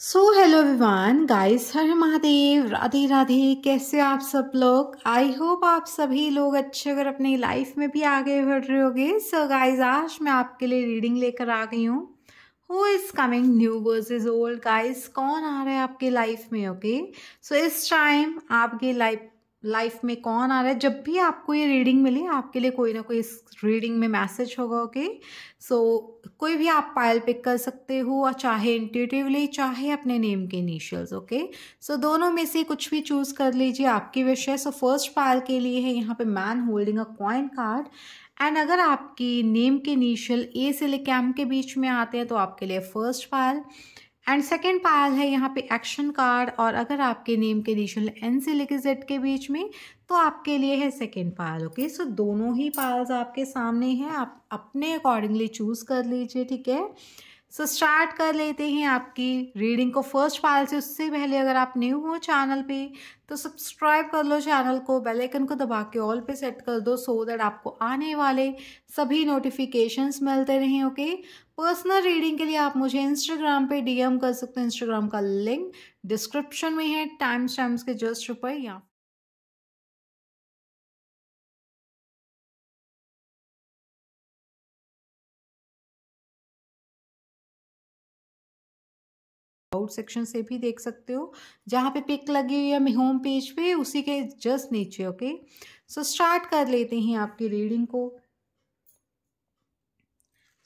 सो hello विवान guys हर महादेव राधे राधे कैसे आप सब लोग आई होप आप सभी लोग अच्छे अगर अपनी लाइफ में भी आगे बढ़ रहे होगे सो गाइस आज मैं आपके लिए रीडिंग लेकर आ गई हूँ who is coming new versus old guys कौन आ रहा है आपके लाइफ में ओके सो so, इस टाइम आपकी लाइफ लाइफ में कौन आ रहा है जब भी आपको ये रीडिंग मिली आपके लिए कोई ना कोई इस रीडिंग में मैसेज होगा ओके सो so, कोई भी आप पायल पिक कर सकते हो और चाहे इंट्यूटिवली चाहे अपने नेम के इनिशियल्स ओके सो दोनों में से कुछ भी चूज़ कर लीजिए आपकी विश है सो फर्स्ट पायल के लिए है यहाँ पे man holding a coin card and अगर आपकी नेम के इनिशियल ए से लेके एम के बीच में आते हैं तो आपके लिए first pile and second pile है यहाँ पे एक्शन कार्ड और अगर आपके नेम के निशुल एन से लेके जेड के बीच में तो आपके लिए है सेकेंड पायल ओके सो दोनों ही पायल्स आपके सामने हैं आप अपने अकॉर्डिंगली चूज़ कर लीजिए ठीक है सो so, स्टार्ट कर लेते हैं आपकी रीडिंग को फर्स्ट पाल से उससे पहले अगर आप न्यू हो चैनल पे तो सब्सक्राइब कर लो चैनल को बेल आइकन को दबा के ऑल पे सेट कर दो सो so दैट आपको आने वाले सभी नोटिफिकेशंस मिलते रहें ओके पर्सनल रीडिंग के लिए आप मुझे इंस्टाग्राम पे डीएम कर सकते हो इंस्टाग्राम का लिंक डिस्क्रिप्शन में है टाइम्स टाइम्स के जस्ट ऊपर या अबाउट सेक्शन से भी देख सकते हो जहाँ पे पिक लगी हुई है होम पेज पे उसी के जस्ट नीचे ओके सो स्टार्ट कर लेते हैं आपकी रीडिंग को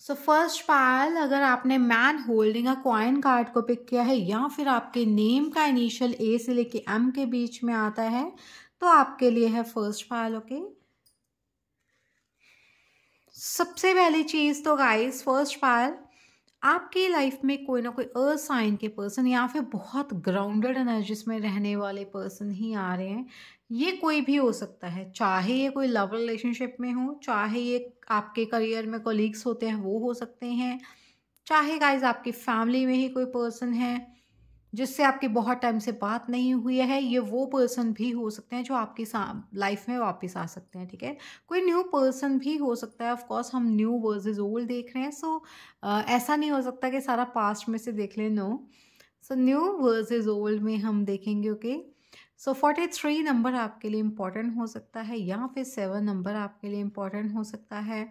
सो फर्स्ट पायल अगर आपने man holding a coin card को पिक किया है या फिर आपके नेम का इनिशियल ए से लेके एम के बीच में आता है तो आपके लिए है फर्स्ट पायल ओके सबसे पहली चीज़ तो गाइस फर्स्ट पायल आपकी लाइफ में कोई ना कोई अर्थ साइन के पर्सन या फिर बहुत ग्राउंडेड एनर्जीज में रहने वाले पर्सन ही आ रहे हैं ये कोई भी हो सकता है चाहे ये कोई लव रिलेशनशिप में हो चाहे ये आपके करियर में कोलीग्स होते हैं वो हो सकते हैं चाहे गाइज आपकी फैमिली में ही कोई पर्सन है जिससे आपकी बहुत टाइम से बात नहीं हुई है ये वो पर्सन भी हो सकते हैं जो आपकी लाइफ में वापस आ सकते हैं ठीक है कोई न्यू पर्सन भी हो सकता है ऑफकोर्स हम न्यू इज़ ओल्ड देख रहे हैं सो so, ऐसा नहीं हो सकता कि सारा पास्ट में से देख लें no so new is old में हम देखेंगे okay so forty three number आपके लिए इम्पॉर्टेंट हो सकता है या फिर सेवन नंबर आपके लिए इम्पॉर्टेंट हो सकता है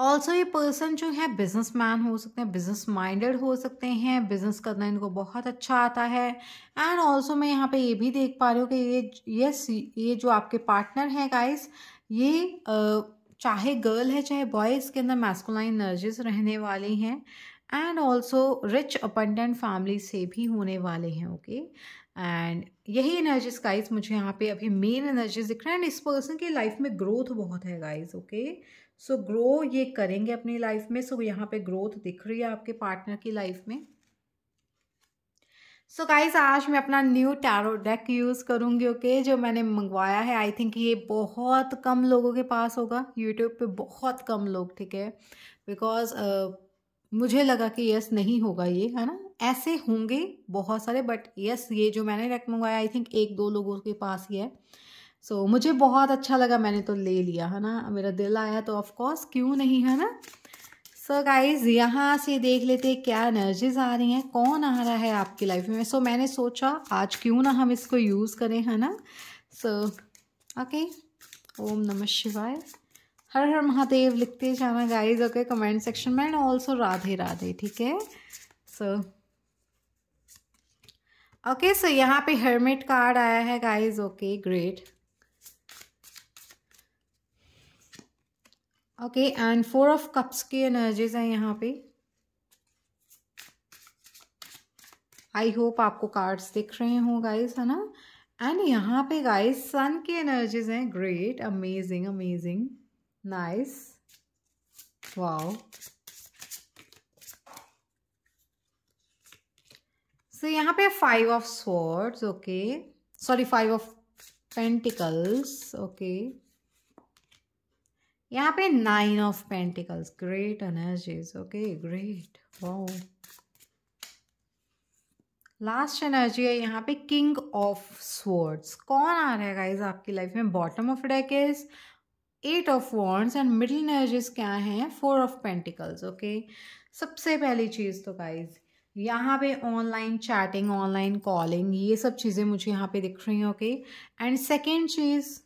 ऑल्सो ये पर्सन जो है बिजनेस मैन हो सकते हैं बिजनेस माइंडेड हो सकते हैं बिजनेस करना इनको बहुत अच्छा आता है एंड ऑल्सो मैं यहाँ पे ये भी देख पा रही हूँ कि ये यस ये जो आपके पार्टनर हैं गाइस ये चाहे गर्ल है चाहे बॉय इसके अंदर मैस्कुलाइन एनर्जीज रहने वाली हैं and also rich abundant family से भी होने वाले हैं ओके एंड यही एनर्जीज गाइज मुझे यहाँ पे अभी मेन एनर्जीज दिख रहा है एंड इस पर्सन की लाइफ में ग्रोथ बहुत है guys okay okay? So so, grow ये करेंगे अपनी लाइफ में सो so, यहाँ पे ग्रोथ दिख रही है आपके पार्टनर की लाइफ में सो so गाइज आज मैं अपना न्यू टैरो डेक यूज़ करूँगी ओके okay? जो मैंने मंगवाया है आई थिंक ये बहुत कम लोगों के पास होगा यूट्यूब पे बहुत कम लोग ठीक है बिकॉज मुझे लगा कि यस नहीं होगा ये है ना ऐसे होंगे बहुत सारे बट यस ये जो मैंने डेक मंगवाया आई थिंक एक दो लोगों के पास ही है सो so, मुझे बहुत अच्छा लगा मैंने तो ले लिया है ना मेरा दिल आया तो ऑफकोर्स क्यों नहीं है ना सो गाइज यहाँ से देख लेते क्या एनर्जीज आ रही हैं कौन आ रहा है आपकी लाइफ में सो so, मैंने सोचा आज क्यों ना हम इसको यूज़ करें है ना सो ओके ओम नमः शिवाय हर हर महादेव लिखते जाना गाइज ओके कमेंट सेक्शन में एंड ऑल्सो राधे राधे ठीक है सो ओके सो यहाँ पे हर्मिट कार्ड आया है guys okay great okay and four of cups की एनर्जीज है यहाँ पे आई होप आपको कार्ड्स दिख रहे हो गाइस है ना एंड यहाँ पे गाइस सन की एनर्जीज हैं great amazing amazing nice wow so यहाँ पे five of swords okay sorry five of pentacles okay यहाँ पे nine of pentacles great energies okay great wow last energy है यहाँ पे किंग ऑफ स्वर्ड्स कौन आ रहा है गाइज आपकी लाइफ में bottom of deck is eight of wands and middle energies क्या हैं फोर ऑफ पेंटिकल्स ओके सबसे पहली चीज़ तो गाइज यहाँ पे ऑनलाइन चैटिंग ऑनलाइन कॉलिंग ये सब चीज़ें मुझे यहाँ पे दिख रही हैं ओके एंड सेकेंड चीज़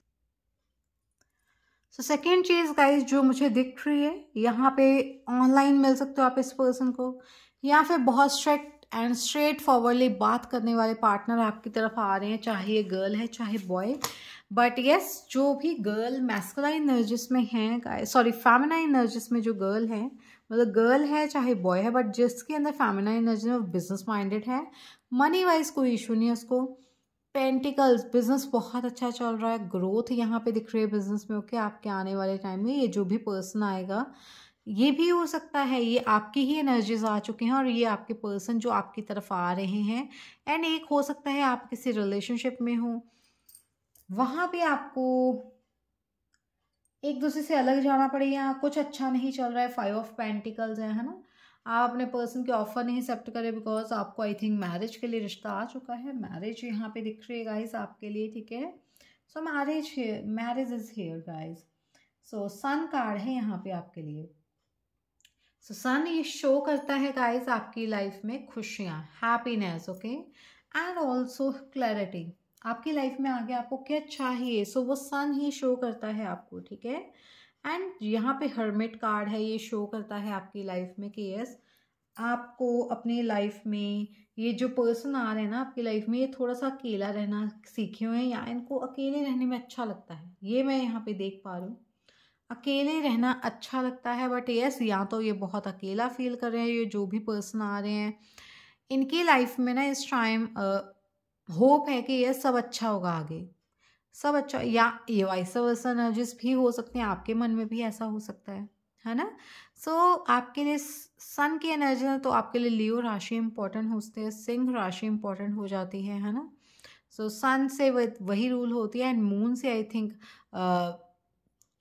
सो सेकेंड चीज़ गाइज जो मुझे दिख रही है यहाँ पे ऑनलाइन मिल सकते हो आप इस पर्सन को या फिर बहुत स्ट्रेक्ट एंड स्ट्रेट फॉरवर्डली बात करने वाले पार्टनर आपकी तरफ आ रहे हैं चाहे ये गर्ल है चाहे बॉय बट येस yes, जो भी गर्ल मैस्कुलाइन एनर्जिस में है सॉरी फैमिनाइन एनर्जिस में जो गर्ल है मतलब गर्ल है चाहे बॉय है बट जिसके अंदर फैमिनाइन एनर्जी में बिजनेस माइंडेड है मनी वाइज कोई इशू नहीं है उसको पेंटिकल्स बिजनेस बहुत अच्छा चल रहा है ग्रोथ यहाँ पे दिख रही है बिजनेस में ओके आपके आने वाले टाइम में ये जो भी पर्सन आएगा ये भी हो सकता है ये आपकी ही एनर्जीज आ चुके हैं और ये आपके पर्सन जो आपकी तरफ आ रहे हैं एंड एक हो सकता है आप किसी रिलेशनशिप में हो वहाँ भी आपको एक दूसरे से अलग जाना पड़ेगा कुछ अच्छा नहीं चल रहा है फाइव ऑफ पेंटिकल्स है ना आप अपने पर्सन के ऑफ़र नहीं एक्सेप्ट करें बिकॉज आपको आई थिंक मैरिज के लिए रिश्ता आ चुका है मैरिज यहाँ पे दिख रही है गाइज आपके लिए ठीक है so marriage marriage is here guys so sun card है यहाँ पे आपके लिए सो so, सन ये शो करता है गाइज आपकी लाइफ में खुशियाँ happiness okay and also clarity आपकी लाइफ में आगे आपको क्या चाहिए सो so, वो सन ही शो करता है आपको ठीक है एंड यहाँ पे हर्मिट कार्ड है ये शो करता है आपकी लाइफ में कि यस आपको अपनी लाइफ में ये जो पर्सन आ रहे हैं ना आपकी लाइफ में ये थोड़ा सा अकेला रहना सीखे हुए हैं या इनको अकेले रहने में अच्छा लगता है ये मैं यहाँ पे देख पा रही हूँ अकेले रहना अच्छा लगता है बट यस या तो ये बहुत अकेला फील कर रहे हैं ये जो भी पर्सन आ रहे हैं इनकी लाइफ में ना इस टाइम होप है कि यस सब अच्छा होगा आगे सब अच्छा या ये वाइस वर्सन एनर्जीज भी हो सकते हैं आपके मन में भी ऐसा हो सकता है है ना सो so, आपके लिए सन की एनर्जी है तो आपके लिए लियो राशि इंपॉर्टेंट सकती है सिंह राशि इंपॉर्टेंट हो जाती है है ना सो so, सन से वही रूल होती है एंड मून से आई थिंक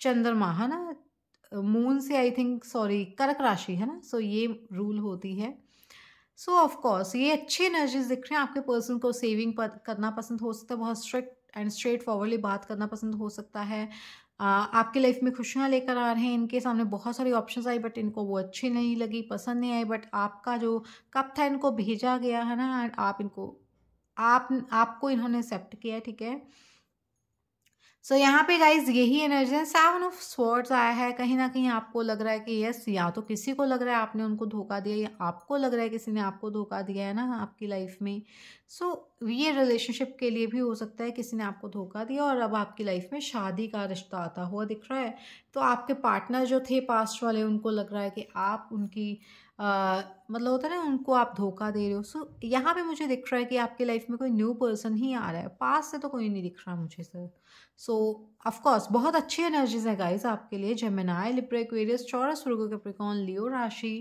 चंद्रमा है ना मून से आई थिंक सॉरी कर्क राशि है ना सो so, ये रूल होती है सो ऑफकोर्स ऑफ कोर्स ये अच्छी एनर्जीज दिख रहे हैं आपके पर्सन को सेविंग करना पसंद हो सकता है बहुत स्ट्रिक्ट एंड स्ट्रेट फॉरवर्डली बात करना पसंद हो सकता है आपके लाइफ में खुशियाँ लेकर आ रहे हैं इनके सामने बहुत सारी ऑप्शंस आई बट इनको वो अच्छी नहीं लगी पसंद नहीं आई बट आपका जो कप था इनको भेजा गया है ना एंड आप इनको आप आपको इन्होंने एक्सेप्ट किया ठीक है सो so, यहाँ पे गाइज यही एनर्जी है सेवन ऑफ स्वर्ड्स आया है कहीं ना कहीं आपको लग रहा है कि यस या तो किसी को लग रहा है आपने उनको धोखा दिया या आपको लग रहा है किसी ने आपको धोखा दिया है ना आपकी लाइफ में सो so, ये रिलेशनशिप के लिए भी हो सकता है किसी ने आपको धोखा दिया और अब आपकी लाइफ में शादी का रिश्ता आता हुआ दिख रहा है तो आपके पार्टनर जो थे पास्ट वाले उनको लग रहा है कि आप उनकी आ, मतलब होता है ना उनको आप धोखा दे रहे हो सो यहाँ पे मुझे दिख रहा है कि आपके लाइफ में कोई न्यू पर्सन ही आ रहा है पास से तो कोई नहीं दिख रहा मुझे सर सो ऑफकोर्स बहुत अच्छी एनर्जीज है गाइस आपके लिए जेमिनाय लिप्रेक्वेरियस चौरस वर्गो कैप्रिकॉन लियो राशि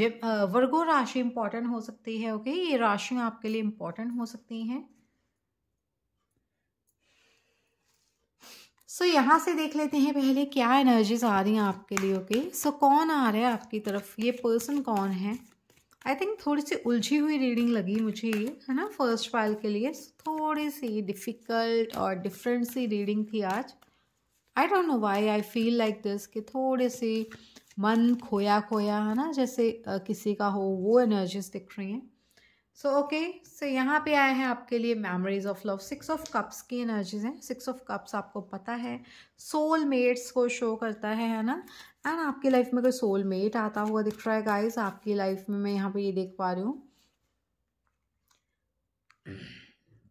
जे वर्गो राशि इंपॉर्टेंट हो सकती है ओके okay? ये राशियाँ आपके लिए इंपॉर्टेंट हो सकती हैं सो so, यहाँ से देख लेते हैं पहले क्या एनर्जीज आ रही हैं आपके लिए ओके okay? सो so, कौन आ रहा है आपकी तरफ ये पर्सन कौन है आई थिंक थोड़ी सी उलझी हुई रीडिंग लगी मुझे ये है ना फर्स्ट फाइल के लिए थोड़ी सी डिफ़िकल्ट और डिफरेंट सी रीडिंग थी आज I don't know why I feel like this कि थोड़े से मन खोया खोया है ना जैसे किसी का हो वो एनर्जीज दिख रही हैं सो ओके सो यहाँ पे आए हैं आपके लिए memories of love six of cups की एनर्जीज हैं सिक्स ऑफ कप्स आपको पता है सोल मेट्स को शो करता है है ना एंड आपकी लाइफ में कोई सोल मेट आता हुआ दिख रहा है गाइस आपकी लाइफ में मैं यहाँ पे ये देख पा रही हूँ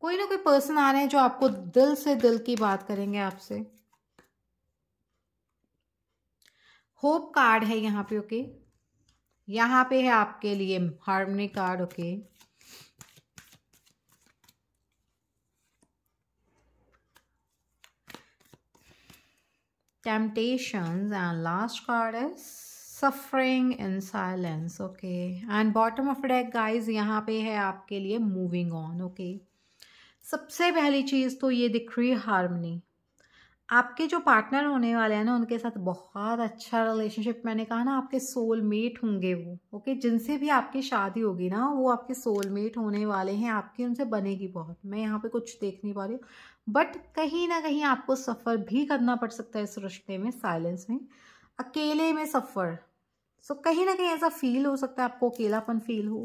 कोई ना कोई पर्सन आ रहे हैं जो आपको दिल से दिल की बात करेंगे आपसे होप कार्ड है यहाँ पे ओके okay? यहाँ पे है आपके लिए harmony card okay okay? temptations and last card is suffering in silence okay and bottom of deck guys यहाँ पे है आपके लिए मूविंग ऑन ओके सबसे पहली चीज़ तो ये दिख रही है हारमनी आपके जो पार्टनर होने वाले हैं ना उनके साथ बहुत अच्छा रिलेशनशिप मैंने कहा ना आपके सोलमेट होंगे वो ओके जिनसे भी आपकी शादी होगी ना वो आपके सोलमेट होने वाले हैं आपकी उनसे बनेगी बहुत मैं यहाँ पे कुछ देख नहीं पा रही हूँ बट कहीं ना कहीं आपको सफ़र भी करना पड़ सकता है इस रिश्ते में साइलेंस में अकेले में सफ़र सो so, कहीं ना कहीं ऐसा फील हो सकता है आपको अकेलापन फील हो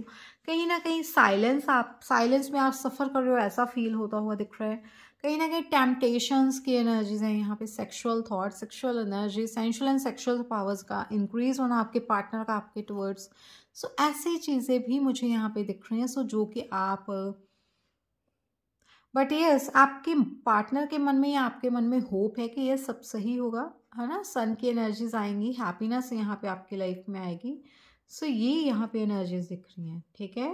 कहीं ना कहीं साइलेंस आप साइलेंस में आप सफ़र कर रहे हो ऐसा फील होता हुआ दिख रहा है कहीं ना कहीं टेम्पटेशंस की एनर्जीज हैं यहाँ पे sexual thought sexual energy sensual and sexual powers का इंक्रीज होना आपके पार्टनर का आपके टुवर्ड्स सो so, ऐसी चीज़ें भी मुझे यहाँ पे दिख रही हैं सो so, जो कि आप बट यस आपके पार्टनर के मन में या आपके मन में होप है कि ये सब सही होगा है ना सन की एनर्जीज आएंगी हैप्पीनेस यहाँ पे आपकी लाइफ में आएगी सो so, ये यहाँ पे एनर्जीज दिख रही हैं ठीक है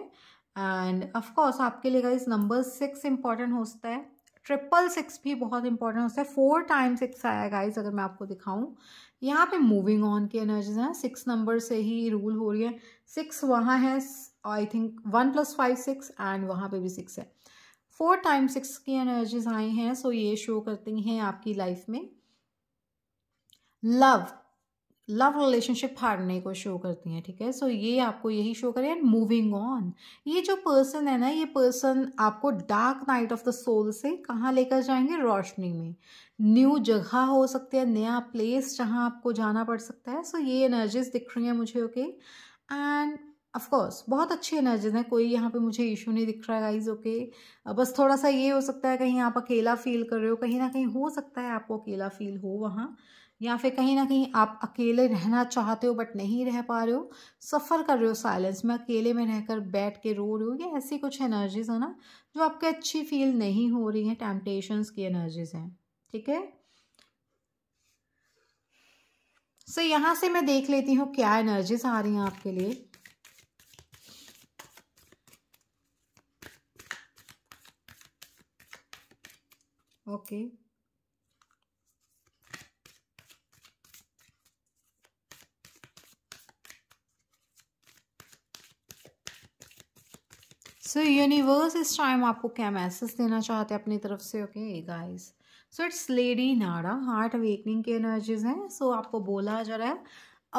एंड ऑफ कोर्स आपके लिए इस नंबर सिक्स इंपॉर्टेंट हो सकता है ट्रिपल सिक्स भी बहुत इंपॉर्टेंट होता है फोर टाइम सिक्स आया गाइज अगर मैं आपको दिखाऊं यहाँ पे मूविंग ऑन की एनर्जीज हैं सिक्स नंबर से ही रूल हो रही है सिक्स वहाँ है I think one plus five six and वहाँ पे भी सिक्स है फोर टाइम सिक्स की एनर्जीज आई हैं सो ये शो करती हैं आपकी लाइफ में लव लव रिलेशनशिप हारने को शो करती हैं ठीक है सो ये आपको यही शो करें एंड मूविंग ऑन ये जो पर्सन है ना ये पर्सन आपको dark night of the soul से कहाँ लेकर जाएंगे रोशनी में न्यू जगह हो सकती है नया प्लेस जहाँ आपको जाना पड़ सकता है सो so, ये एनर्जीज दिख रही हैं मुझे ओके okay? एंड ऑफकोर्स बहुत अच्छी एनर्जीज हैं कोई यहाँ पे मुझे इशू नहीं दिख रहा है गाइज ओके okay? बस थोड़ा सा ये हो सकता है कहीं आप अकेला फील कर रहे हो कहीं ना कहीं हो सकता है आपको अकेला फील हो वहाँ या फिर कहीं ना कहीं आप अकेले रहना चाहते हो बट नहीं रह पा रहे हो सफ़र कर रहे हो साइलेंस में अकेले में रहकर बैठ के रो रहे हो ये ऐसी कुछ एनर्जीज है ना जो आपके अच्छी फील नहीं हो रही हैं टेम्पटेशंस की एनर्जीज हैं ठीक है सो so, यहाँ से मैं देख लेती हूँ क्या एनर्जीज आ रही हैं आपके लिए ओके सो यूनिवर्स इस टाइम आपको क्या मैसेज देना चाहते हैं अपनी तरफ से okay guys so it's lady Nada heart awakening की एनर्जीज हैं सो आपको बोला जा रहा है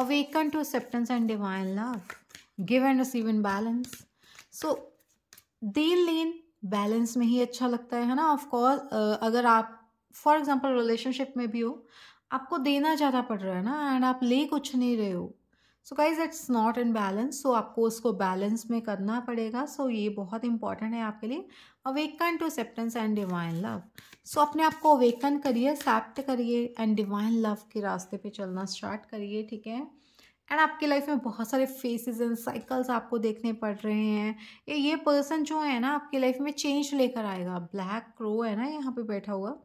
awaken to acceptance and divine love give and receive in balance so दे लेन बैलेंस में ही अच्छा लगता है ना ऑफ अगर आप फॉर एग्जांपल रिलेशनशिप में भी हो आपको देना ज़्यादा पड़ रहा है ना एंड आप ले कुछ नहीं रहे हो so guys it's not in balance so आपको उसको बैलेंस में करना पड़ेगा सो so ये बहुत इंपॉर्टेंट है आपके लिए awaken to acceptance and divine love so अपने आप को अवेकन करिए एक्सेप्ट करिए एंड डिवाइन लव के रास्ते पे चलना स्टार्ट करिए ठीक है एंड आपकी लाइफ में बहुत सारे फेसेस एंड साइकिल्स आपको देखने पड़ रहे हैं ये ये पर्सन जो है ना आपकी लाइफ में चेंज लेकर आएगा ब्लैक क्रो है ना यहाँ पे बैठा हुआ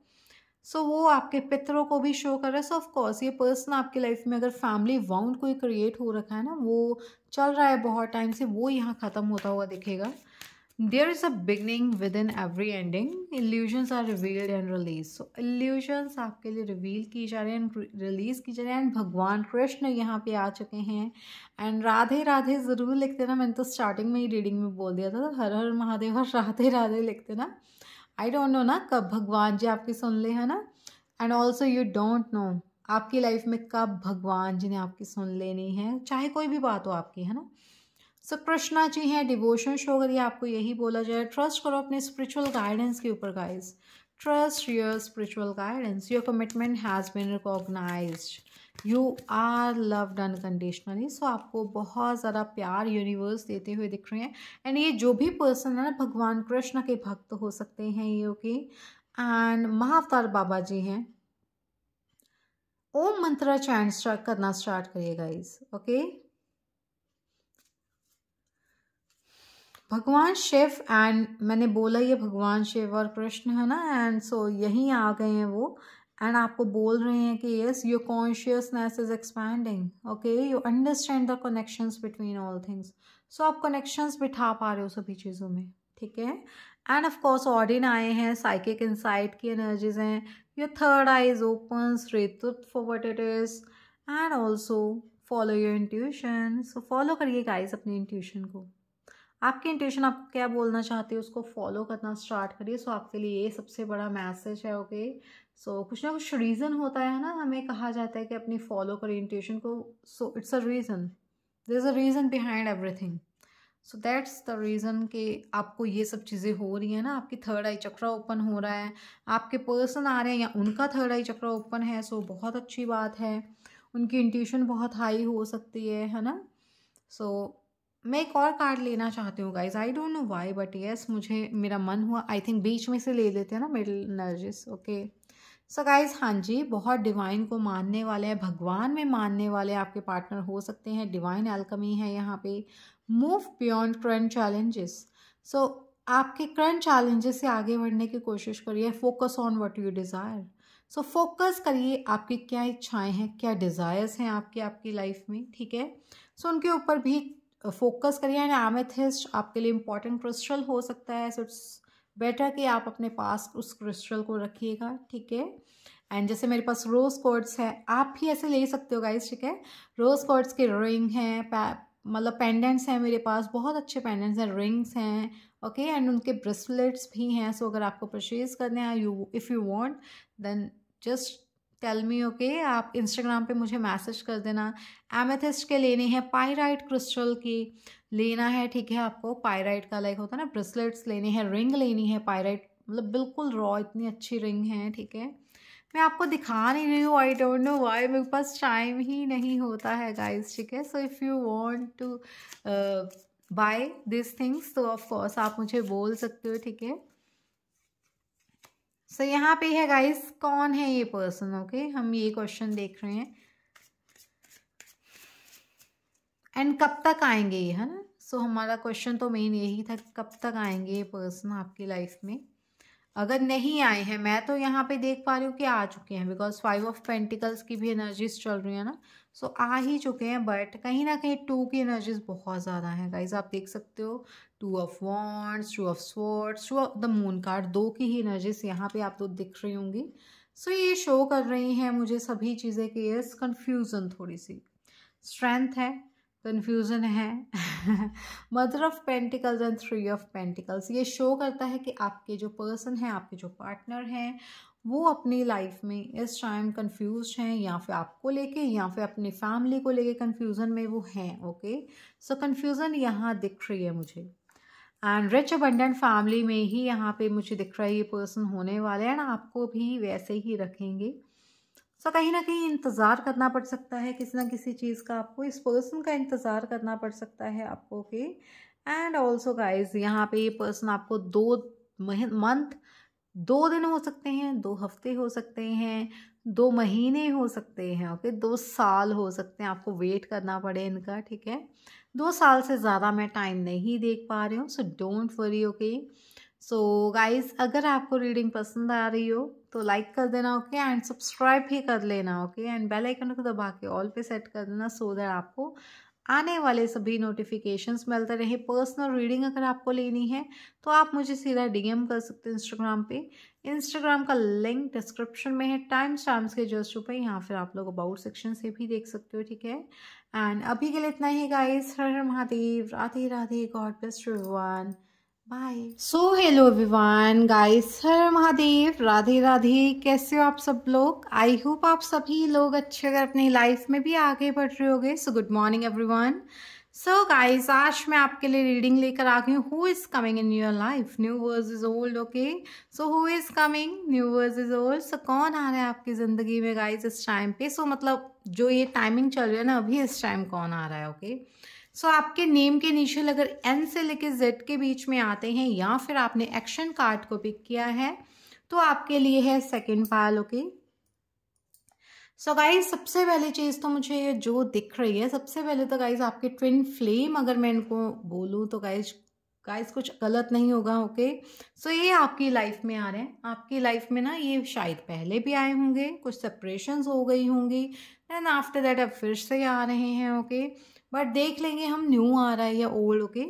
सो so, वो आपके पितरों को भी शो कर रहा है सो ऑफकोर्स ये पर्सन आपकी लाइफ में अगर फैमिली वाउंड कोई क्रिएट हो रखा है ना वो चल रहा है बहुत टाइम से वो यहाँ ख़त्म होता हुआ दिखेगा there is a beginning within every ending illusions are revealed and release so illusions आपके लिए रिवील की जा रहे हैं रिलीज़ की जा रही हैं भगवान कृष्ण यहाँ पे आ चुके हैं एंड राधे राधे ज़रूर लिखते ना मैंने तो स्टार्टिंग में ही रीडिंग में बोल दिया था तो हर हर महादेव और राधे राधे लिखते ना आई डोंट नो ना कब भगवान जी आपकी सुन ले है ना and also you don't know आपकी लाइफ में कब भगवान जी ने आपकी सुन लेनी है चाहे कोई भी बात हो आपकी है ना सो कृष्णा जी हैं डिवोशन शो अगर आपको यही बोला जाए ट्रस्ट करो अपने स्पिरिचुअल गाइडेंस के ऊपर guys trust your spiritual guidance your commitment has been recognize you are loved unconditionally so आपको बहुत ज़्यादा प्यार यूनिवर्स देते हुए दिख रहे हैं एंड ये जो भी पर्सन है ना भगवान कृष्ण के भक्त हो सकते हैं ये ओके एंड महावतार बाबा जी हैं ओम मंत्रा चैंड करना स्टार्ट करिए गाइज ओके भगवान शिव एंड मैंने बोला ये भगवान शिव और कृष्ण है ना एंड सो so, यहीं आ गए हैं वो एंड आपको बोल रहे हैं कि yes your consciousness is expanding okay you understand the connections between all things so आप कनेक्शंस बिठा पा रहे हो सभी चीज़ों में ठीक है एंड ऑफ कोर्स ऑडिन आए हैं साइकिक इंसाइट की एनर्जीज हैं your third eye is open रेतुत for what it is and also follow your intuition so follow करिए गाइज अपने इंट्यूशन को आपकी इंटेशन आप क्या बोलना चाहते हो उसको फॉलो करना स्टार्ट करिए सो आपके लिए ये सबसे बड़ा मैसेज है ओके सो कुछ ना कुछ रीज़न होता है ना हमें कहा जाता है कि अपनी फॉलो करिए इंटेशन को so it's a reason there is a reason behind everything so that's the reason कि आपको ये सब चीज़ें हो रही हैं ना आपकी थर्ड आई चक्रा ओपन हो रहा है आपके पर्सन आ रहे हैं या उनका थर्ड आई चक्रा ओपन है सो so बहुत अच्छी बात है उनकी इंट्यूशन बहुत हाई हो सकती है है ना सो so, मैं एक और कार्ड लेना चाहती हूँ guys I don't know why but yes मुझे मेरा मन हुआ आई थिंक बीच में से ले लेते हैं ना middle energies okay so guys हाँ जी बहुत डिवाइन को मानने वाले हैं भगवान में मानने वाले आपके पार्टनर हो सकते हैं डिवाइन एल्कमी है यहाँ पे move beyond current challenges so आपके करंट चैलेंजेस से आगे बढ़ने की कोशिश करिए focus on what you desire so focus करिए आपकी क्या इच्छाएं हैं क्या डिज़ायर्स हैं आपके आपकी लाइफ में ठीक है सो so, उनके ऊपर भी फोकस करिए एंड एमेथिस्ट आपके लिए इम्पॉर्टेंट क्रिस्टल हो सकता है सो इट्स बेटर कि आप अपने पास उस क्रिस्टल को रखिएगा ठीक है एंड जैसे मेरे पास रोज़ कोड्स है आप भी ऐसे ले सकते हो गाइस ठीक है रोज़ कोर्ड्स के रिंग हैं मतलब पेंडेंट्स हैं मेरे पास बहुत अच्छे पेंडेंट्स हैं रिंग्स हैं ओके एंड उनके ब्रेसलेट्स भी हैं सो so, अगर आपको परचेज़ करने हैं you if you want then just tell me okay आप इंस्टाग्राम पे मुझे मैसेज कर देना एमेथिस्ट के लेने हैं पाइराइट क्रिस्टल की लेना है ठीक है आपको पाइराइट का लाइक होता है ना ब्रेसलेट्स लेने हैं रिंग लेनी है पाइराइट मतलब बिल्कुल रॉ इतनी अच्छी रिंग है ठीक है मैं आपको दिखा नहीं रही हूँ आई डोंट नो वाई मेरे पास टाइम ही नहीं होता है गाइज ठीक है so if you want to buy this things तो ऑफ़कोर्स आप मुझे बोल सकते हो ठीक है सो so, यहाँ पे है गाइस कौन है ये पर्सन ओके okay? हम ये क्वेश्चन देख रहे हैं एंड कब तक आएंगे ये है ना सो so, हमारा क्वेश्चन तो मेन यही था कब तक आएंगे ये पर्सन आपकी लाइफ में अगर नहीं आए हैं मैं तो यहाँ पे देख पा रही हूँ कि आ चुके हैं बिकॉज फाइव ऑफ पेंटिकल्स की भी एनर्जीज चल रही है ना सो so, आ ही चुके हैं बट कहीं ना कहीं टू की एनर्जीज बहुत ज़्यादा हैं गाइज आप देख सकते हो two of wands two of swords two of the moon card दो की ही एनर्जीज यहाँ पे आप तो दिख रही होंगी सो so, ये शो कर रही हैं मुझे सभी चीज़ें कि यस कन्फ्यूज़न थोड़ी सी स्ट्रेंथ है कन्फ्यूज़न है mother of pentacles and three of pentacles ये शो करता है कि आपके जो पर्सन हैं आपके जो पार्टनर हैं वो अपनी लाइफ में इस टाइम कंफ्यूज हैं या फिर आपको लेके या फिर अपनी फैमिली को लेके कंफ्यूजन में वो हैं ओके सो कंफ्यूजन यहाँ दिख रही है मुझे एंड रिच अबंडेंट फैमिली में ही यहाँ पे मुझे दिख रहा है ये पर्सन होने वाले हैं आपको भी वैसे ही रखेंगे सो so, कहीं ना कहीं इंतज़ार करना पड़ सकता है किसी ना किसी चीज़ का आपको इस पर्सन का इंतज़ार करना पड़ सकता है आपको ओके एंड ऑल्सो गाइज यहाँ पे ये पर्सन आपको दो मंथ दो दिन हो सकते हैं दो हफ्ते हो सकते हैं दो महीने हो सकते हैं ओके दो साल हो सकते हैं आपको वेट करना पड़े इनका ठीक है दो साल से ज़्यादा मैं टाइम नहीं देख पा रही हूँ so don't worry okay so guys अगर आपको रीडिंग पसंद आ रही हो तो लाइक कर देना ओके एंड सब्सक्राइब भी कर लेना ओके एंड बेल आइकन को दबा के ऑल पे सेट कर देना सो so दैट आपको आने वाले सभी नोटिफिकेशंस मिलते रहे पर्सनल रीडिंग अगर आपको लेनी है तो आप मुझे सीधा डीएम कर सकते हैं इंस्टाग्राम पे इंस्टाग्राम का लिंक डिस्क्रिप्शन में है टाइम टाइम्स के जस्ट ऊपर यहाँ फिर आप लोग अबाउट सेक्शन से भी देख सकते हो ठीक है एंड अभी के लिए इतना ही गाइस हर हर Mahadev Radhe Radhe God best one bye so hello everyone guys हर महादेव राधे राधे कैसे हो आप सब लोग आई होप आप सभी लोग अच्छे अगर अपनी लाइफ में भी आगे बढ़ रहे होगे so good morning everyone so guys आज मैं आपके लिए रीडिंग लेकर आ गई हूँ who is coming in your life new verse is old okay so who is coming new verse is old so कौन आ रहा है आपकी ज़िंदगी में गाइस इस टाइम पे सो so, मतलब जो ये टाइमिंग चल रही है ना अभी इस टाइम कौन आ रहा है ओके okay? सो so, आपके नेम के इनिशियल अगर एन से लेके जेड के बीच में आते हैं या फिर आपने एक्शन कार्ड को पिक किया है तो आपके लिए है second pile okay so guys सबसे पहली चीज़ तो मुझे ये जो दिख रही है सबसे पहले तो गाइज आपके ट्विन फ्लेम अगर मैं इनको बोलूँ तो गाइज गाइज कुछ गलत नहीं होगा ओके सो so, ये आपकी लाइफ में आ रहे हैं आपकी लाइफ में ना ये शायद पहले भी आए होंगे कुछ सेपरेशन हो गई होंगी एंड आफ्टर दैट अब फिर से आ रहे हैं ओके okay? बट देख लेंगे हम न्यू आ रहा है या ओल्ड ओके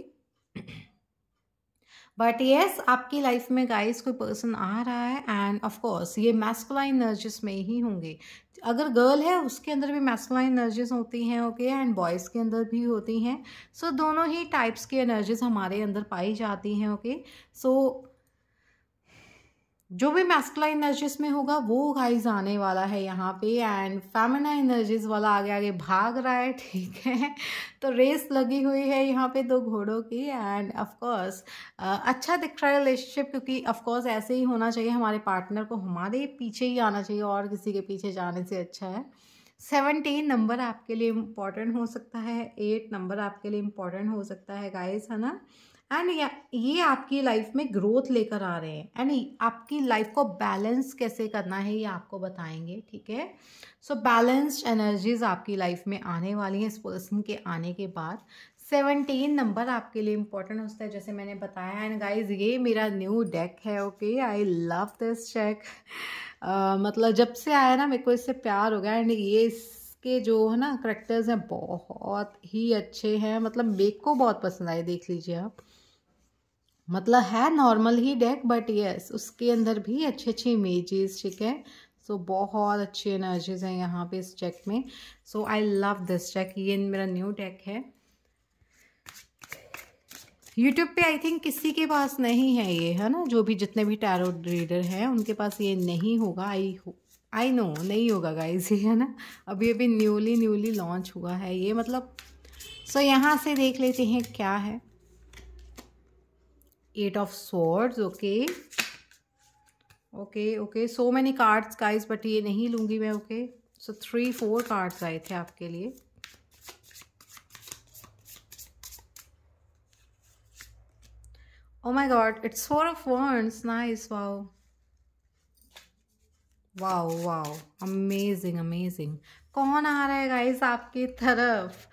बट येस आपकी लाइफ में गाइस कोई पर्सन आ रहा है एंड ऑफकोर्स ये मैस्कुलाइन एनर्जीज में ही होंगे अगर गर्ल है उसके अंदर भी मैस्कुलाइन एनर्जीज होती हैं ओके एंड बॉयज़ के अंदर भी होती हैं सो so, दोनों ही टाइप्स की एनर्जीज हमारे अंदर पाई जाती हैं ओके सो जो भी मैस्कुलाइन एनर्जीज में होगा वो गाइज आने वाला है यहाँ पे एंड फैमिना एनर्जीज वाला आगे आगे भाग रहा है ठीक है तो रेस लगी हुई है यहाँ पे दो घोड़ों की एंड ऑफ कोर्स अच्छा दिख रहा है रिलेशनशिप क्योंकि ऑफ कोर्स ऐसे ही होना चाहिए हमारे पार्टनर को हमारे पीछे ही आना चाहिए और किसी के पीछे जाने से अच्छा है सेवनटीन नंबर आपके लिए इम्पॉर्टेंट हो सकता है एट नंबर आपके लिए इम्पॉर्टेंट हो सकता है गाइज है ना एंड ये आपकी लाइफ में ग्रोथ लेकर आ रहे हैं एंड आपकी लाइफ को बैलेंस कैसे करना है ये आपको बताएंगे ठीक है सो बैलेंस्ड एनर्जीज आपकी लाइफ में आने वाली हैं इस पर्सन के आने के बाद सेवनटीन नंबर आपके लिए इंपॉर्टेंट होता है जैसे मैंने बताया एंड गाइज ये मेरा न्यू डेक है okay I love this deck मतलब जब से आया ना मेरे को इससे प्यार हो गया एंड ये इसके जो है ना करेक्टर्स हैं बहुत ही अच्छे हैं मतलब मेरे को बहुत पसंद आए देख लीजिए आप मतलब है नॉर्मल ही डेक बट यस उसके अंदर भी अच्छे अच्छे इमेजेस ठीक है सो so, बहुत अच्छी एनर्जीज हैं यहाँ पे इस चेक में so I love this deck ये मेरा न्यू डेक है यूट्यूब पे आई थिंक किसी के पास नहीं है ये है ना जो भी जितने भी टैरो रीडर हैं उनके पास ये नहीं होगा आई आई नो नहीं होगा गाइज ये है ना अभी अभी न्यूली न्यूली लॉन्च हुआ है ये मतलब सो so, यहाँ से देख लेते हैं क्या है eight of swords okay okay okay so many cards guys but ये नहीं लूंगी मैं okay so three four cards आए थे आपके लिए oh my God it's four of swords nice wow wow wow amazing amazing कौन आ रहा है गाइज आपकी तरफ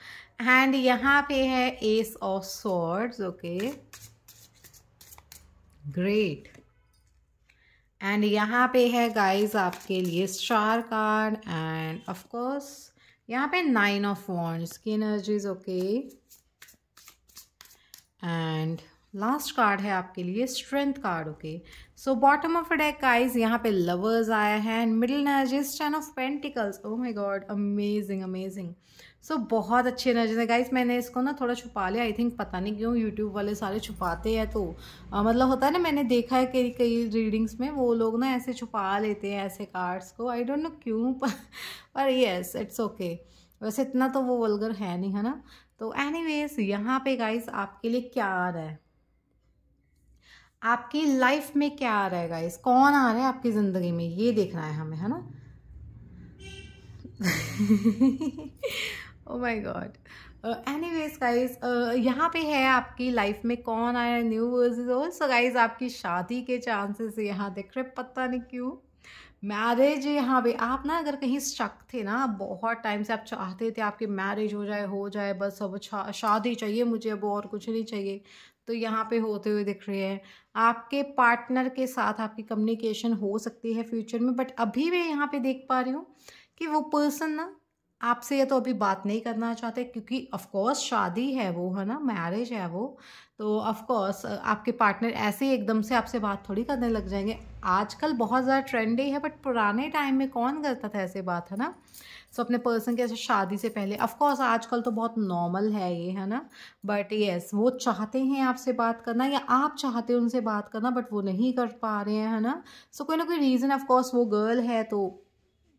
एंड यहाँ पे है ace of swords okay great and यहाँ पे है गाइस आपके लिए star card and of course यहाँ पे नाइन ऑफ वॉन्ट्स की energies okay and last card है आपके लिए strength card okay so bottom of deck guys यहाँ पे लवर्स आया है and middle energies ten of pentacles oh my God amazing amazing so so, बहुत अच्छी एनर्जी है गाइस मैंने इसको ना थोड़ा छुपा लिया आई थिंक पता नहीं क्यों यूट्यूब वाले सारे छुपाते हैं तो आ, मतलब होता है ना मैंने देखा है कई कई रीडिंग्स में वो लोग ना ऐसे छुपा लेते हैं ऐसे कार्ड्स को आई डोंट नो क्यों पर यस इट्स ओके वैसे इतना तो वो वलगर है नहीं है ना तो एनी वेज यहाँ पे गाइस आपके लिए क्या आ रहा है आपकी लाइफ में क्या आ रहा है गाइस कौन आ रहा है आपकी ज़िंदगी में ये देखना है हमें है ना oh my God anyways guys यहाँ पे है आपकी लाइफ में कौन आया न्यू वर्सेज ऑल्सो गाइज आपकी शादी के चांसेस यहाँ देख रहे पता नहीं क्यों मैरिज यहाँ पे आप ना अगर कहीं शक थे ना बहुत टाइम से आप चाहते थे आपके मैरिज हो जाए हो जाए बस अब शादी चाहिए मुझे अब और कुछ नहीं चाहिए तो यहाँ पे होते हुए दिख रहे हैं आपके पार्टनर के साथ आपकी कम्युनिकेशन हो सकती है फ्यूचर में बट अभी मैं यहाँ पे देख पा रही हूँ कि वो पर्सन ना आपसे ये तो अभी बात नहीं करना चाहते क्योंकि ऑफकोर्स शादी है वो है ना मैरिज है वो तो ऑफकोर्स आपके पार्टनर ऐसे ही एकदम से आपसे बात थोड़ी करने लग जाएंगे आजकल बहुत ज़्यादा ट्रेंडी है बट पुराने टाइम में कौन करता था ऐसे बात है ना सो so, अपने पर्सन के ऐसे शादी से पहले ऑफकोर्स आजकल तो बहुत नॉर्मल है ये है ना बट येस वो चाहते हैं आपसे बात करना या आप चाहते हैं उनसे बात करना बट वो नहीं कर पा रहे हैं है ना सो so, कोई ना कोई रीज़न ऑफकोर्स वो गर्ल है तो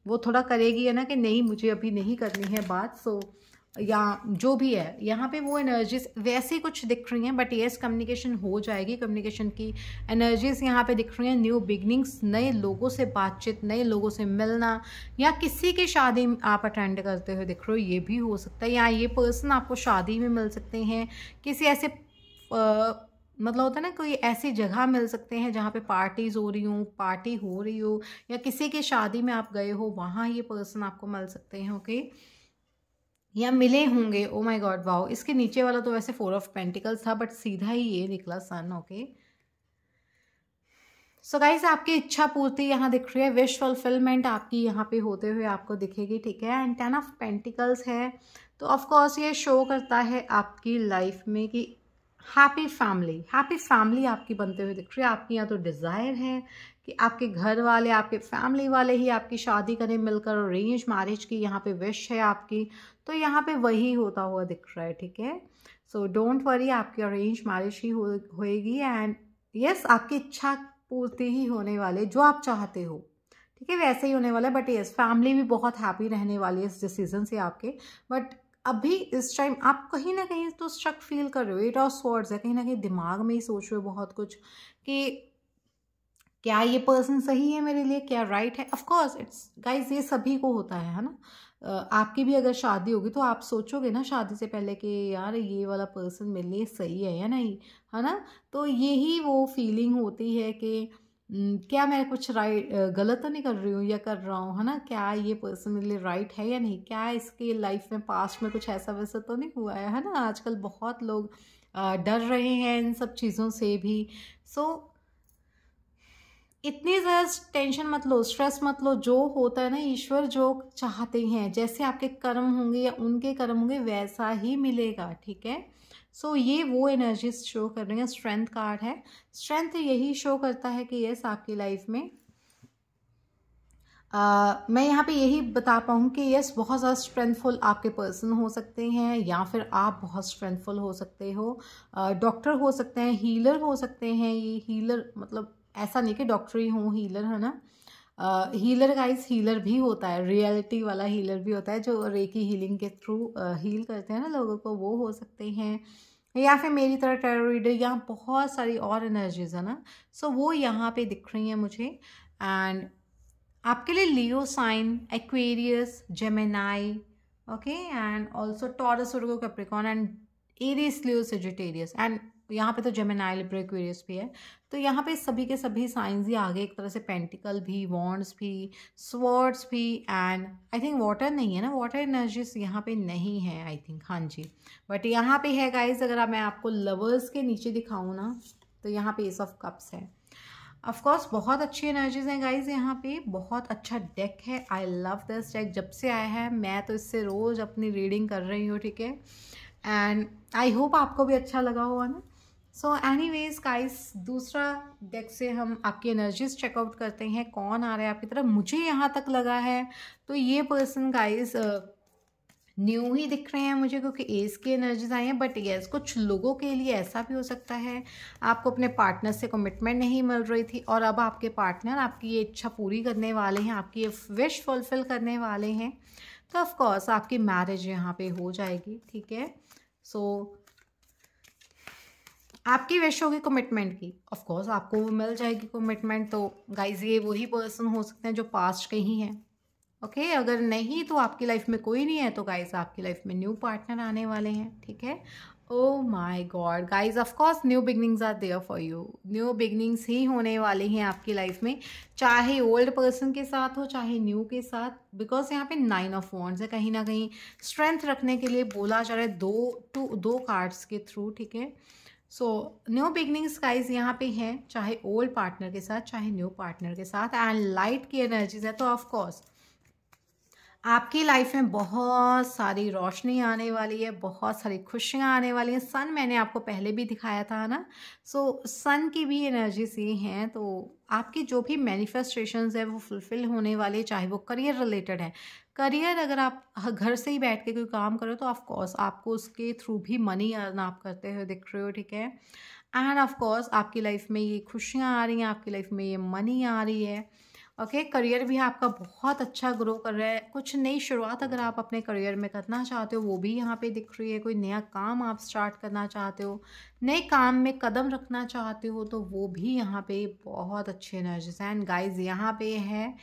वो थोड़ा करेगी है ना कि नहीं मुझे अभी नहीं करनी है बात सो या जो भी है यहाँ पे वो एनर्जीज वैसे कुछ दिख रही हैं बट येस कम्युनिकेशन हो जाएगी कम्युनिकेशन की एनर्जीज यहाँ पे दिख रही हैं न्यू बिगनिंग्स नए लोगों से बातचीत नए लोगों से मिलना या किसी की शादी आप अटेंड करते हुए दिख रहे हो ये भी हो सकता है या ये पर्सन आपको शादी में मिल सकते हैं किसी ऐसे आ, मतलब होता है ना कोई ऐसी जगह मिल सकते हैं जहाँ पे पार्टीज हो रही हो पार्टी हो रही हो या किसी की शादी में आप गए हो वहाँ ये पर्सन आपको मिल सकते हैं ओके okay? या मिले होंगे ओ माय गॉड वाओ इसके नीचे वाला तो वैसे फोर ऑफ पेंटिकल्स था बट सीधा ही ये निकला सन ओके सो गाइस आपकी इच्छा पूर्ति यहाँ दिख रही है विश फुलफिलमेंट आपकी यहाँ पे होते हुए आपको दिखेगी ठीक है एंड टेन ऑफ पेंटिकल्स है तो ऑफ कोर्स ये शो करता है आपकी लाइफ में कि हैप्पी फैमिली हैप्पी फैमिली आपकी बनते हुए दिख रही है आपकी यहाँ तो डिज़ायर है कि आपके घर वाले आपके फैमिली वाले ही आपकी शादी करें मिलकर और अरेंज मैरिज की यहाँ पे विश है आपकी तो यहाँ पे वही होता हुआ दिख रहा है ठीक है सो डोंट वरी आपकी अरेंज मैरिज ही होएगी एंड यस आपकी इच्छा पूर्ति ही होने वाले जो आप चाहते हो ठीक है वैसे ही होने वाला है बट यस फैमिली भी बहुत हैप्पी रहने वाली है इस डिसीजन से आपके बट अभी इस टाइम आप कहीं ना कहीं तो स्ट्रक फील कर रहे हो एट ऑफ स्वर्ड्स है कहीं ना कहीं दिमाग में ही सोच रहे हो बहुत कुछ कि क्या ये पर्सन सही है मेरे लिए क्या राइट है है ऑफकोर्स इट्स गाइज ये सभी को होता है है ना आपकी भी अगर शादी होगी तो आप सोचोगे ना शादी से पहले कि यार ये वाला पर्सन मेरे लिए सही है या नहीं है ना तो यही वो फीलिंग होती है कि हम्म, क्या मैं कुछ राइट गलत तो नहीं कर रही हूँ या कर रहा हूँ है ना क्या ये पर्सन मेरे लिए राइट है या नहीं क्या इसके लाइफ में पास्ट में कुछ ऐसा वैसा तो नहीं हुआ है है ना आजकल बहुत लोग डर रहे हैं इन सब चीज़ों से भी सो so, इतनी ज़्यादा टेंशन मत लो स्ट्रेस मत लो जो होता है ना ईश्वर जो चाहते हैं जैसे आपके कर्म होंगे या उनके कर्म होंगे वैसा ही मिलेगा ठीक है सो so, ये वो एनर्जीज शो कर रही हैं स्ट्रेंथ कार्ड है स्ट्रेंथ यही शो करता है कि यस आपकी लाइफ में Uh, मैं यहाँ पे यही बता पाऊँ कि यस बहुत ज़्यादा स्ट्रेंथफुल आपके पर्सन हो सकते हैं या फिर आप बहुत स्ट्रेंथफुल हो सकते हो डॉक्टर uh, हो सकते हैं हीलर हो सकते हैं ये हीलर मतलब ऐसा नहीं कि डॉक्टर ही हों हीलर है ना हीलर गाइस हीलर भी होता है रियलिटी वाला हीलर भी होता है जो रेकी हीलिंग के थ्रू हील करते हैं ना लोगों को वो हो सकते हैं या फिर मेरी तरह टेरो या बहुत सारी और एनर्जीज है ना सो so, वो यहाँ पे दिख रही हैं मुझे एंड आपके लिए Leo sign Aquarius Gemini okay and also Taurus Virgo Capricorn and Aries Leo Sagittarius and तो यहाँ पे तो जेमेनाइल ब्रेक्यूरियस भी है तो यहाँ पे सभी के सभी साइंस ही आ गए एक तरह से पेंटिकल भी वॉन्ड्स भी स्वर्ड्स भी एंड आई थिंक वाटर नहीं है ना वाटर एनर्जीज यहाँ पे नहीं है आई थिंक हाँ जी बट यहाँ पे है गाइज अगर मैं आपको लवर्स के नीचे दिखाऊँ ना तो यहाँ पे एस ऑफ कप्स है ऑफकोर्स बहुत अच्छी एनर्जीज हैं गाइज यहाँ पे बहुत अच्छा डेक है आई लव दिस डेक जब से आया है मैं तो इससे रोज़ अपनी रीडिंग कर रही हूँ ठीक है एंड आई होप आपको भी अच्छा लगा हुआ ना सो एनी वेज गाइस दूसरा डेक से हम आपकी एनर्जीज चेकआउट करते हैं कौन आ रहा है आपकी तरफ मुझे यहाँ तक लगा है तो ये पर्सन गाइस न्यू ही दिख रहे हैं मुझे क्योंकि एज की एनर्जीज आई हैं बट येस कुछ लोगों के लिए ऐसा भी हो सकता है आपको अपने पार्टनर से कमिटमेंट नहीं मिल रही थी और अब आपके पार्टनर आपकी ये इच्छा पूरी करने वाले हैं आपकी ये विश फुलफिल करने वाले हैं तो ऑफ़ कोर्स आपकी मैरिज यहाँ पे हो जाएगी ठीक है सो so, आपकी विश होगी कमिटमेंट की ऑफ कोर्स आपको वो मिल जाएगी कमिटमेंट तो गाइज ये वही पर्सन हो सकते हैं जो पास्ट के ही हैं ओके okay, अगर नहीं तो आपकी लाइफ में कोई नहीं है तो गाइज आपकी लाइफ में न्यू पार्टनर आने वाले हैं ठीक है oh my God guys of course new beginnings are there for you new beginnings ही होने वाले हैं आपकी लाइफ में चाहे ओल्ड पर्सन के साथ हो चाहे न्यू के साथ बिकॉज यहाँ पे नाइन ऑफ वॉन्ड्स है कहीं ना कहीं स्ट्रेंथ रखने के लिए बोला जा रहा है दो टू दो कार्ड्स के थ्रू ठीक है सो न्यू बिगनिंग्स गाइज यहाँ पे हैं चाहे ओल्ड पार्टनर के साथ चाहे न्यू पार्टनर के साथ एंड लाइट की एनर्जीज है तो ऑफकोर्स आपकी लाइफ में बहुत सारी रोशनी आने वाली है बहुत सारी खुशियाँ आने वाली हैं सन मैंने आपको पहले भी दिखाया था ना सो so, सन की भी एनर्जीज ये हैं तो आपकी जो भी मैनिफेस्टेशंस है वो फुलफ़िल होने वाले चाहे वो करियर रिलेटेड है करियर अगर आप घर से ही बैठ के कोई काम करो तो ऑफकोर्स आपको उसके थ्रू भी मनी अर्न आप करते हुए दिख रहे हो ठीक है एंड ऑफकोर्स आपकी लाइफ में ये खुशियाँ आ रही हैं आपकी लाइफ में ये मनी आ रही है ओके okay, करियर भी आपका बहुत अच्छा ग्रो कर रहा है कुछ नई शुरुआत अगर आप अपने करियर में करना चाहते हो वो भी यहाँ पे दिख रही है कोई नया काम आप स्टार्ट करना चाहते हो नए काम में कदम रखना चाहते हो तो वो भी यहाँ पे बहुत अच्छे एनर्जीज एंड गाइस यहाँ पे है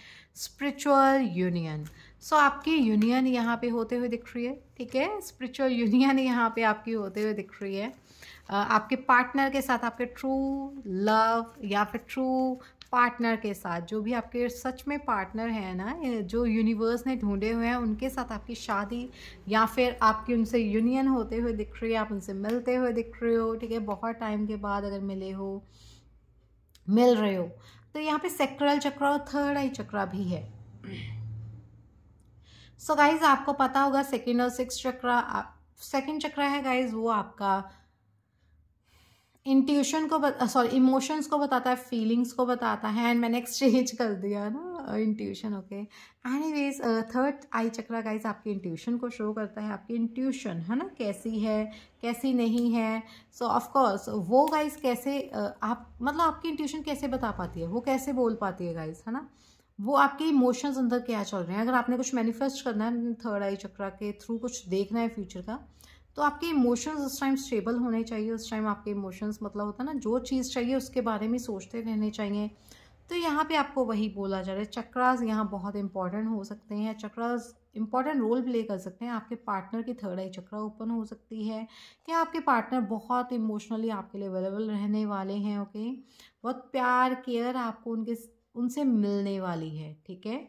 स्पिरिचुअल यूनियन सो आपकी यूनियन यहाँ पे होते हुए दिख रही है ठीक है स्परिचुअल यूनियन यहाँ पर आपकी होते हुए दिख रही है आपके पार्टनर के साथ आपके ट्रू लव या फिर ट्रू पार्टनर के साथ जो भी आपके सच में पार्टनर है ना जो यूनिवर्स ने ढूंढे हुए हैं उनके साथ आपकी शादी या फिर आपकी उनसे यूनियन होते हुए दिख रही है आप उनसे मिलते हुए दिख रहे हो ठीक है बहुत टाइम के बाद अगर मिले हो मिल रहे हो तो यहाँ पे सेक्ट्रल चक्रा और थर्ड आई चक्रा भी है सो so गाइज आपको पता होगा सेकेंड और सिक्स चक्रा सेकेंड चक्रा है गाइज वो आपका इंट्यूशन को सॉरी इमोशंस uh, को बताता है फीलिंग्स को बताता है एंड मैंने एक्सचेंज कर दिया ना intuition okay anyways third eye chakra guys आपकी इंट्यूशन को शो करता है आपकी इंट्यूशन है ना कैसी है कैसी नहीं है सो ऑफकोर्स वो गाइज कैसे uh, आप मतलब आपकी इंट्यूशन कैसे बता पाती है वो कैसे बोल पाती है गाइज है ना वो आपके इमोशंस अंदर क्या चल रहे हैं अगर आपने कुछ मैनिफेस्ट करना है थर्ड आई चक्रा के थ्रू कुछ देखना है फ्यूचर का तो आपके इमोशंस उस टाइम स्टेबल होने चाहिए उस टाइम आपके इमोशंस मतलब होता है ना जो चीज़ चाहिए उसके बारे में सोचते रहने चाहिए तो यहाँ पे आपको वही बोला जा रहा है चक्रास यहाँ बहुत इंपॉर्टेंट हो सकते हैं चक्रास इंपॉर्टेंट रोल प्ले कर सकते हैं आपके पार्टनर की थर्ड आई चक्रा ओपन हो सकती है कि आपके पार्टनर बहुत इमोशनली आपके लिए अवेलेबल रहने वाले हैं ओके बहुत प्यार केयर आपको उनके उनसे मिलने वाली है ठीक है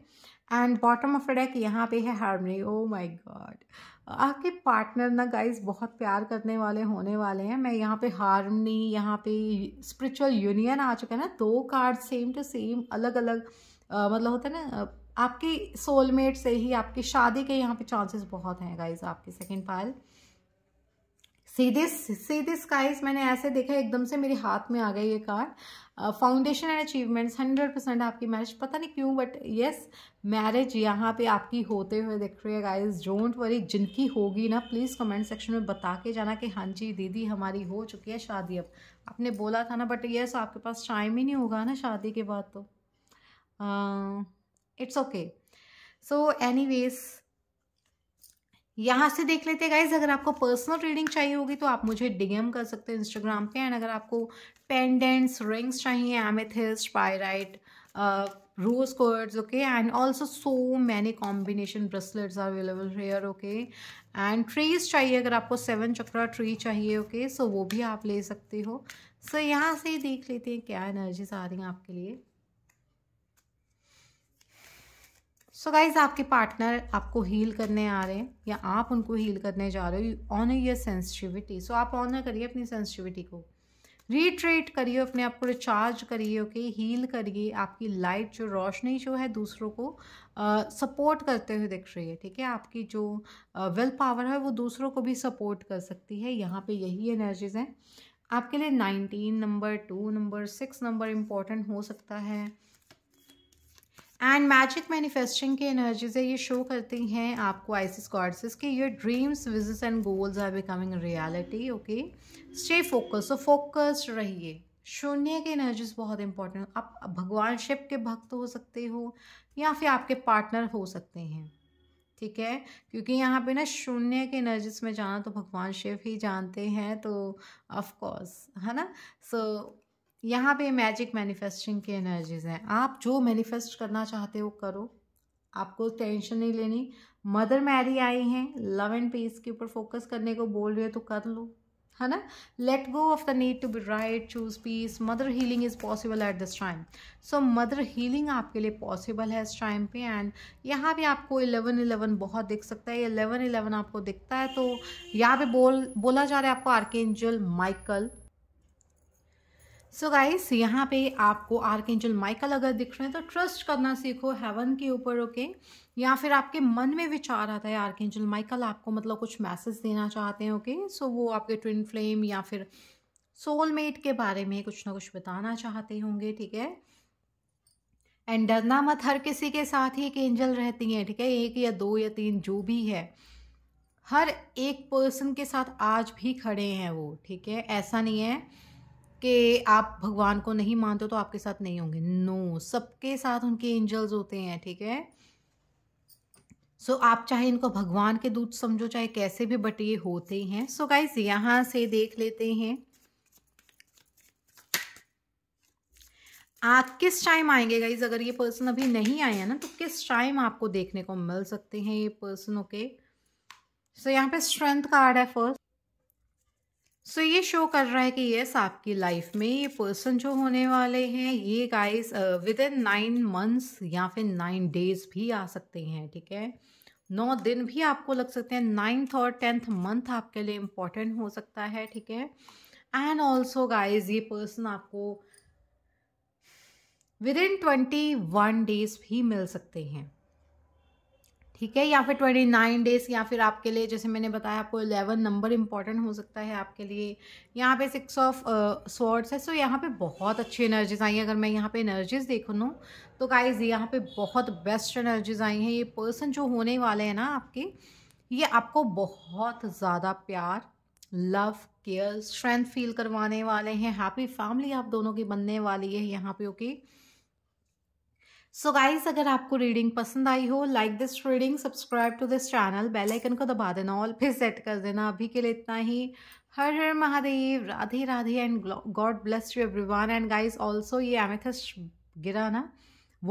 एंड बॉटम ऑफ डेक यहाँ पे है हार्मनी ओ माई गॉड आपके पार्टनर ना गाइज बहुत प्यार करने वाले होने वाले हैं मैं यहाँ पे हारमनी यहाँ पे स्पिरिचुअल यूनियन आ चुका है ना दो कार्ड सेम टू सेम अलग अलग आ, मतलब होता है ना आपके सोलमेट से ही आपकी शादी के यहाँ पे चांसेस बहुत हैं गाइज आपके सेकेंड पायल सीधे सीधे स्काइज मैंने ऐसे देखा एकदम से मेरे हाथ में आ गई ये card foundation and achievements hundred percent आपकी मैरिज पता नहीं क्यों बट येस मैरिज यहाँ पे आपकी होते हुए दिख रही है गाइज डोंट वरी जिनकी होगी ना प्लीज़ कमेंट सेक्शन में बता के जाना कि हाँ जी दीदी हमारी हो चुकी है शादी अब आपने बोला था ना बट येस आपके पास टाइम ही नहीं होगा ना शादी के बाद तो it's okay so anyways यहाँ से देख लेते हैं गाइज अगर आपको पर्सनल रीडिंग चाहिए होगी तो आप मुझे डिगेम कर सकते हैं इंस्टाग्राम पे एंड अगर आपको पेंडेंट्स रिंग्स चाहिए amethyst pyrite rose cords okay and also so many combination bracelets are available here okay and trees चाहिए अगर आपको सेवन चक्रा ट्री चाहिए ओके okay? सो so, वो भी आप ले सकते हो सो so, यहाँ से ही देख लेते हैं क्या एनर्जीज आ रही हैं आपके लिए सो so गाइज आपके पार्टनर आपको हील करने आ रहे हैं या आप उनको हील करने जा रहे हो ऑनर योर सेंसिटिविटी सो आप ऑनर करिए अपनी सेंसिटिविटी को रिट्रेट करिए अपने आप को रिचार्ज करिए ओके हील करिए आपकी लाइट जो रोशनी जो है दूसरों को सपोर्ट uh, करते हुए दिख रही है ठीक है आपकी जो विल uh, पावर है वो दूसरों को भी सपोर्ट कर सकती है यहाँ पे यही एनर्जीज हैं आपके लिए nineteen number two number six number important हो सकता है एंड मैजिक मैनिफेस्टिंग की एनर्जीज है ये शो करती हैं आपको आइसिस कॉर्सेस के your dreams wishes and goals are becoming reality okay stay focus so focused रहिए शून्य के एनर्जीज बहुत इंपॉर्टेंट आप भगवान शिव के भक्त हो सकते हो या फिर आपके पार्टनर हो सकते हैं ठीक है क्योंकि यहाँ पे ना शून्य के एनर्जीज में जाना तो भगवान शिव ही जानते हैं तो ऑफ कोर्स है ना सो so, यहाँ पे मैजिक मैनिफेस्टिंग की एनर्जीज हैं आप जो मैनिफेस्ट करना चाहते हो करो आपको टेंशन नहीं लेनी मदर मैरी आई हैं लव एंड पीस के ऊपर फोकस करने को बोल रहे हो तो कर लो है ना let go of the need to be right choose peace mother healing is possible at this time so mother healing आपके लिए पॉसिबल है इस टाइम पे एंड यहाँ भी आपको इलेवन इलेवन बहुत दिख सकता है इलेवन इलेवन आपको दिखता है तो यहाँ पे बोल बोला जा रहा है आपको आर्केंजल माइकल सो गाइस यहाँ पे आपको आर्क एंजल माइकल अगर दिख रहे हैं तो ट्रस्ट करना सीखो हेवन के ऊपर ओके या फिर आपके मन में विचार आता है आर्क एंजल माइकल आपको मतलब कुछ मैसेज देना चाहते हैं ओके सो so, वो आपके ट्विन फ्लेम या फिर सोलमेट के बारे में कुछ ना कुछ बताना चाहते होंगे ठीक है एंड डरना मत हर किसी के साथ ही एक एंजल रहती है ठीक है एक या दो या तीन जो भी है हर एक पर्सन के साथ आज भी खड़े हैं वो ठीक है ऐसा नहीं है कि आप भगवान को नहीं मानते हो तो आपके साथ नहीं होंगे नो no, सबके साथ उनके एंजल्स होते हैं ठीक है सो so, आप चाहे इनको भगवान के दूत समझो चाहे कैसे भी बट ये होते हैं सो so, गाइज यहां से देख लेते हैं आप किस टाइम आएंगे गाइज अगर ये पर्सन अभी नहीं आए हैं ना तो किस टाइम आपको देखने को मिल सकते हैं ये पर्सन ओके सो यहाँ पे स्ट्रेंथ कार्ड है फर्स्ट सो so, ये शो कर रहा है कि यस आपकी लाइफ में ये पर्सन जो होने वाले हैं ये guys within nine months या फिर नाइन डेज भी आ सकते हैं ठीक है नौ दिन भी आपको लग सकते हैं नाइन्थ और टेंथ मंथ आपके लिए इम्पॉर्टेंट हो सकता है ठीक है एंड ऑल्सो गाइज ये पर्सन आपको within twenty one days भी मिल सकते हैं ठीक है या फिर ट्वेंटी नाइन डेज़ या फिर आपके लिए जैसे मैंने बताया आपको इलेवन नंबर इंपॉर्टेंट हो सकता है आपके लिए यहाँ पे सिक्स ऑफ स्वॉर्ड्स है सो यहाँ पे बहुत अच्छी एनर्जीज आई हैं अगर मैं यहाँ पे एनर्जीज देखूँ ना तो गाइज यहाँ पे बहुत बेस्ट एनर्जीज आई हैं ये पर्सन जो होने वाले हैं ना आपके ये आपको बहुत ज़्यादा प्यार लव केयर स्ट्रेंथ फील करवाने वाले हैं हैप्पी फैमिली आप दोनों की बनने वाली है यहाँ पे ओके okay? सो गाइज अगर आपको रीडिंग पसंद आई हो like this reading subscribe to this channel bell icon को दबा देना ऑल फिर सेट कर देना अभी के लिए इतना ही हर हर Mahadev Radhe Radhe and God bless you everyone and guys also ये एमेथस गिरा ना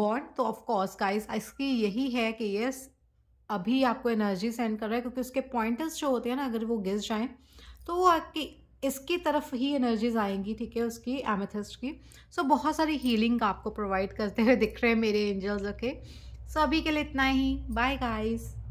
वॉन्ट तो ऑफकोर्स गाइज इसकी यही है कि यस अभी आपको एनर्जी सेंड कर रहा है क्योंकि उसके पॉइंटर्स जो होते हैं ना अगर वो गिर जाएं तो वो आपकी इसकी तरफ ही एनर्जीज आएंगी ठीक है उसकी एमेथिस्ट की सो so, बहुत सारी हीलिंग आपको प्रोवाइड करते हुए दिख रहे हैं मेरे एंजल्स ओके सो अभी के लिए इतना ही बाय गाइज